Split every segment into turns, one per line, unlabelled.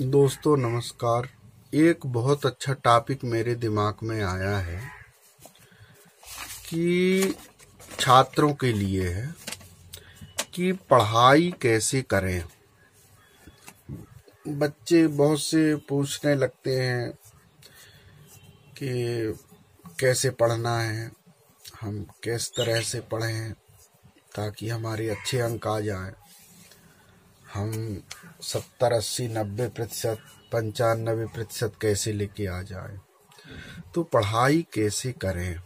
दोस्तों नमस्कार एक बहुत अच्छा टॉपिक मेरे दिमाग में आया है कि छात्रों के लिए है कि पढ़ाई कैसे करें बच्चे बहुत से पूछने लगते हैं कि कैसे पढ़ना है हम किस तरह से पढ़ें ताकि हमारे अच्छे अंक आ जाएं हम सत्तर अस्सी नब्बे प्रतिशत पंचानबे प्रतिशत कैसे लेके आ जाए तो पढ़ाई कैसे करें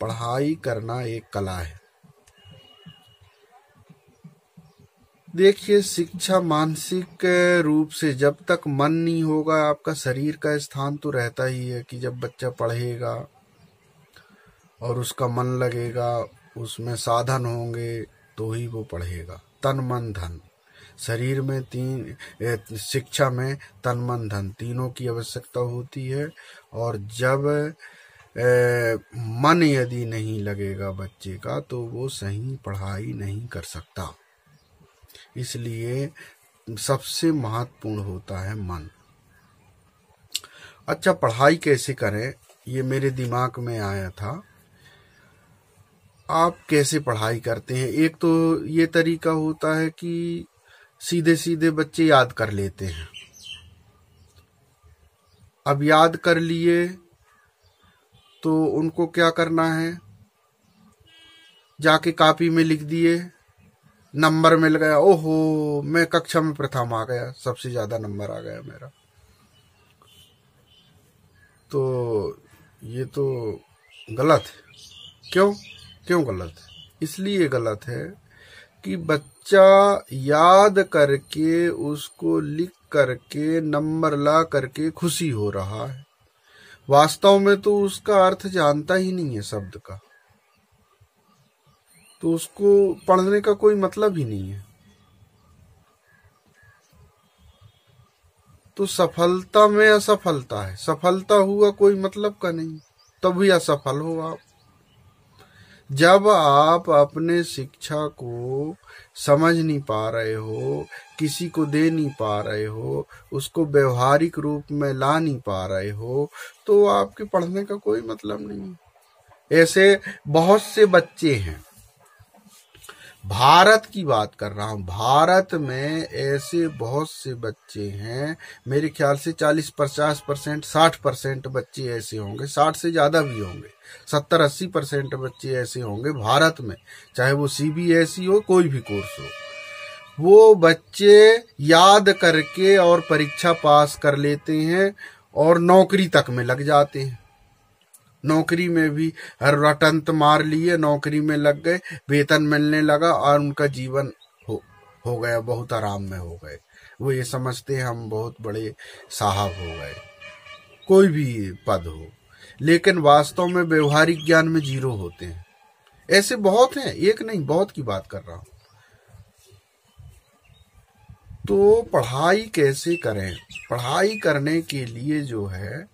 पढ़ाई करना एक कला है देखिए शिक्षा मानसिक रूप से जब तक मन नहीं होगा आपका शरीर का स्थान तो रहता ही है कि जब बच्चा पढ़ेगा और उसका मन लगेगा उसमें साधन होंगे तो ही वो पढ़ेगा तन मन धन शरीर में तीन शिक्षा में तन मन धन तीनों की आवश्यकता होती है और जब ए, मन यदि नहीं लगेगा बच्चे का तो वो सही पढ़ाई नहीं कर सकता इसलिए सबसे महत्वपूर्ण होता है मन अच्छा पढ़ाई कैसे करें ये मेरे दिमाग में आया था आप कैसे पढ़ाई करते हैं एक तो ये तरीका होता है कि सीधे सीधे बच्चे याद कर लेते हैं अब याद कर लिए तो उनको क्या करना है जाके कापी में लिख दिए नंबर मिल गया ओहो मैं कक्षा में प्रथम आ गया सबसे ज्यादा नंबर आ गया मेरा तो ये तो गलत है क्यों क्यों गलत है इसलिए गलत है कि बच्चा याद करके उसको लिख करके नंबर ला करके खुशी हो रहा है वास्तव में तो उसका अर्थ जानता ही नहीं है शब्द का तो उसको पढ़ने का कोई मतलब ही नहीं है तो सफलता में असफलता है सफलता हुआ कोई मतलब का नहीं तभी असफल हो आप जब आप अपने शिक्षा को समझ नहीं पा रहे हो किसी को दे नहीं पा रहे हो उसको व्यवहारिक रूप में ला नहीं पा रहे हो तो आपके पढ़ने का कोई मतलब नहीं ऐसे बहुत से बच्चे हैं भारत की बात कर रहा हूँ भारत में ऐसे बहुत से बच्चे हैं मेरे ख्याल से 40 पचास परसेंट साठ परसेंट बच्चे ऐसे होंगे साठ से ज़्यादा भी होंगे सत्तर अस्सी परसेंट बच्चे ऐसे होंगे भारत में चाहे वो सी बी एस ई हो कोई भी कोर्स हो वो बच्चे याद करके और परीक्षा पास कर लेते हैं और नौकरी तक में लग जाते हैं नौकरी में भी हर रटंत मार लिए नौकरी में लग गए वेतन मिलने लगा और उनका जीवन हो हो गया बहुत आराम में हो गए वो ये समझते हम बहुत बड़े साहब हो गए कोई भी पद हो लेकिन वास्तव में व्यवहारिक ज्ञान में जीरो होते हैं ऐसे बहुत हैं एक नहीं बहुत की बात कर रहा हूं तो पढ़ाई कैसे करें पढ़ाई करने के लिए जो है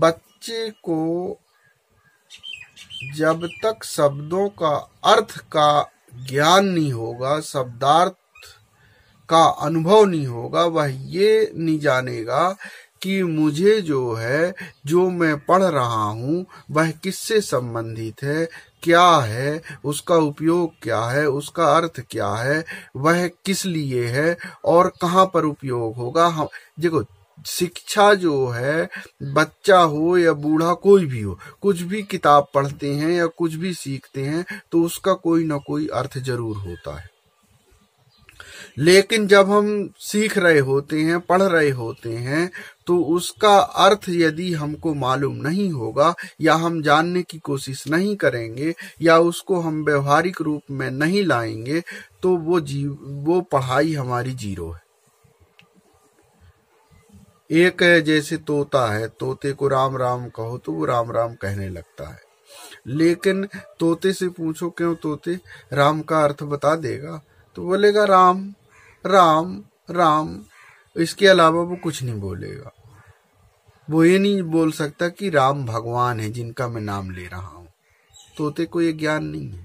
बच्चे को जब तक शब्दों का अर्थ का ज्ञान नहीं होगा शब्दार्थ का अनुभव नहीं होगा वह ये नहीं जानेगा कि मुझे जो है जो मैं पढ़ रहा हूँ वह किससे संबंधित है क्या है उसका उपयोग क्या है उसका अर्थ क्या है वह किस लिए है और कहाँ पर उपयोग होगा हम देखो शिक्षा जो है बच्चा हो या बूढ़ा कोई भी हो कुछ भी किताब पढ़ते हैं या कुछ भी सीखते हैं तो उसका कोई ना कोई अर्थ जरूर होता है लेकिन जब हम सीख रहे होते हैं पढ़ रहे होते हैं तो उसका अर्थ यदि हमको मालूम नहीं होगा या हम जानने की कोशिश नहीं करेंगे या उसको हम व्यवहारिक रूप में नहीं लाएंगे तो वो जीव वो पढ़ाई हमारी जीरो है एक है जैसे तोता है तोते को राम राम कहो तो वो राम राम कहने लगता है लेकिन तोते से पूछो क्यों तोते राम का अर्थ बता देगा तो बोलेगा राम राम राम इसके अलावा वो कुछ नहीं बोलेगा वो ये नहीं बोल सकता कि राम भगवान है जिनका मैं नाम ले रहा हूं तोते को ये ज्ञान नहीं है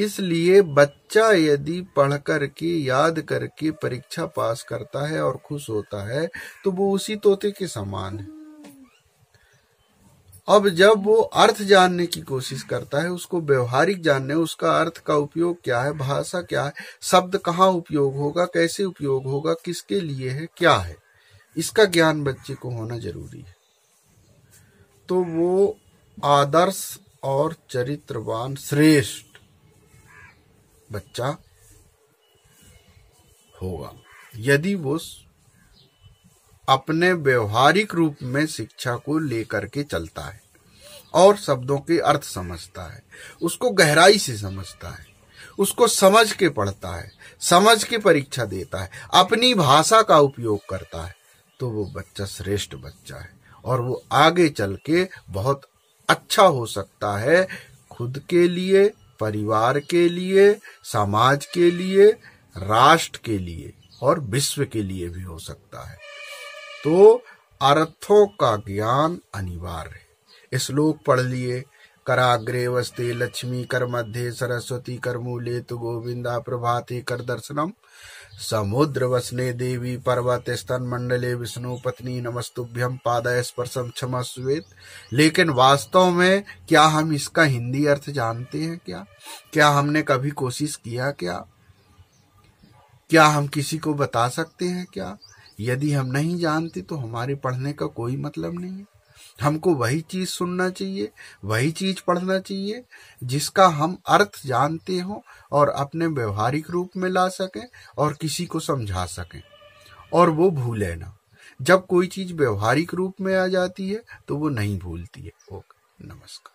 इसलिए बच्चा यदि पढ़ कर के याद करके परीक्षा पास करता है और खुश होता है तो वो उसी तोते के समान है अब जब वो अर्थ जानने की कोशिश करता है उसको व्यवहारिक जानने उसका अर्थ का उपयोग क्या है भाषा क्या है शब्द कहाँ उपयोग होगा कैसे उपयोग होगा किसके लिए है क्या है इसका ज्ञान बच्चे को होना जरूरी है तो वो आदर्श और चरित्रवान श्रेष्ठ बच्चा होगा यदि वो अपने व्यवहारिक रूप में शिक्षा को लेकर के चलता है और शब्दों के अर्थ समझता है उसको गहराई से समझता है उसको समझ के पढ़ता है समझ के परीक्षा देता है अपनी भाषा का उपयोग करता है तो वो बच्चा श्रेष्ठ बच्चा है और वो आगे चल के बहुत अच्छा हो सकता है खुद के लिए परिवार के लिए समाज के लिए राष्ट्र के लिए और विश्व के लिए भी हो सकता है तो अर्थों का ज्ञान अनिवार्य है श्लोक पढ़ लिए कराग्रे वस्ते लक्ष्मी कर मध्य सरस्वती कर मूले तो गोविंदा प्रभाते कर दर्शनम समुद्र वसने देवी पर्वत स्तन मंडले विष्णु पत्नी नमस्तुभ्यम पादय स्पर्शम क्षमा स्वेत लेकिन वास्तव में क्या हम इसका हिंदी अर्थ जानते हैं क्या क्या हमने कभी कोशिश किया क्या क्या हम किसी को बता सकते हैं क्या यदि हम नहीं जानते तो हमारे पढ़ने का कोई मतलब नहीं हमको वही चीज सुनना चाहिए वही चीज पढ़ना चाहिए जिसका हम अर्थ जानते हों और अपने व्यवहारिक रूप में ला सकें और किसी को समझा सकें और वो भूले ना जब कोई चीज व्यवहारिक रूप में आ जाती है तो वो नहीं भूलती है ओके नमस्कार